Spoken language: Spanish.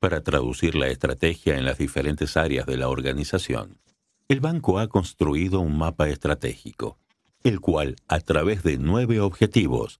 Para traducir la estrategia en las diferentes áreas de la organización, el banco ha construido un mapa estratégico, el cual, a través de nueve objetivos,